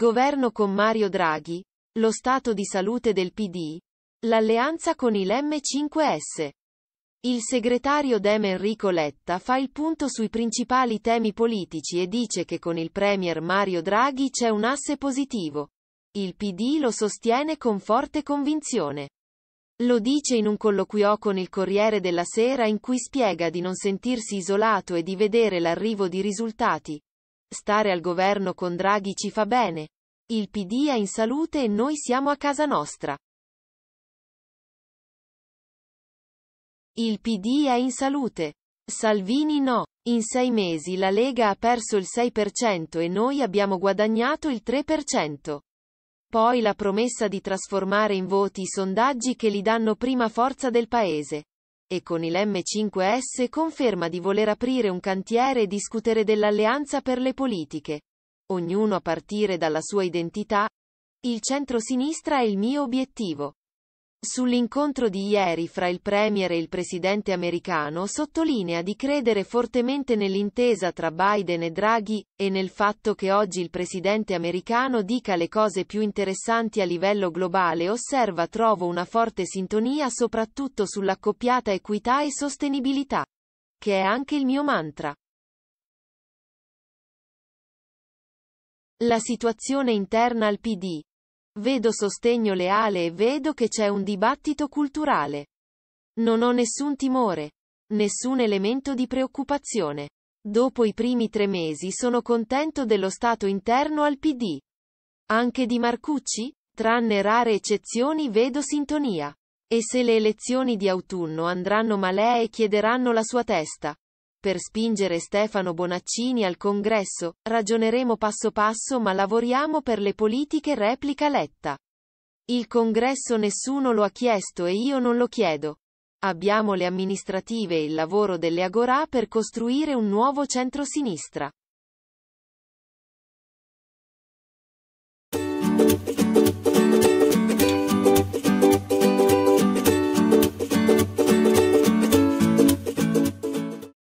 governo con Mario Draghi, lo stato di salute del PD, l'alleanza con il M5S. Il segretario Dem Enrico Letta fa il punto sui principali temi politici e dice che con il premier Mario Draghi c'è un asse positivo. Il PD lo sostiene con forte convinzione. Lo dice in un colloquio con il Corriere della Sera in cui spiega di non sentirsi isolato e di vedere l'arrivo di risultati, Stare al governo con Draghi ci fa bene. Il PD è in salute e noi siamo a casa nostra. Il PD è in salute. Salvini no. In sei mesi la Lega ha perso il 6% e noi abbiamo guadagnato il 3%. Poi la promessa di trasformare in voti i sondaggi che li danno prima forza del Paese e con il M5S conferma di voler aprire un cantiere e discutere dell'alleanza per le politiche. Ognuno a partire dalla sua identità. Il centro-sinistra è il mio obiettivo. Sull'incontro di ieri fra il Premier e il Presidente americano sottolinea di credere fortemente nell'intesa tra Biden e Draghi, e nel fatto che oggi il Presidente americano dica le cose più interessanti a livello globale osserva trovo una forte sintonia soprattutto sull'accoppiata equità e sostenibilità, che è anche il mio mantra. La situazione interna al PD Vedo sostegno leale e vedo che c'è un dibattito culturale. Non ho nessun timore, nessun elemento di preoccupazione. Dopo i primi tre mesi sono contento dello stato interno al PD. Anche di Marcucci? Tranne rare eccezioni vedo sintonia. E se le elezioni di autunno andranno male e chiederanno la sua testa, per spingere Stefano Bonaccini al congresso, ragioneremo passo passo ma lavoriamo per le politiche replica Letta. Il congresso nessuno lo ha chiesto e io non lo chiedo. Abbiamo le amministrative e il lavoro delle Agorà per costruire un nuovo centro-sinistra.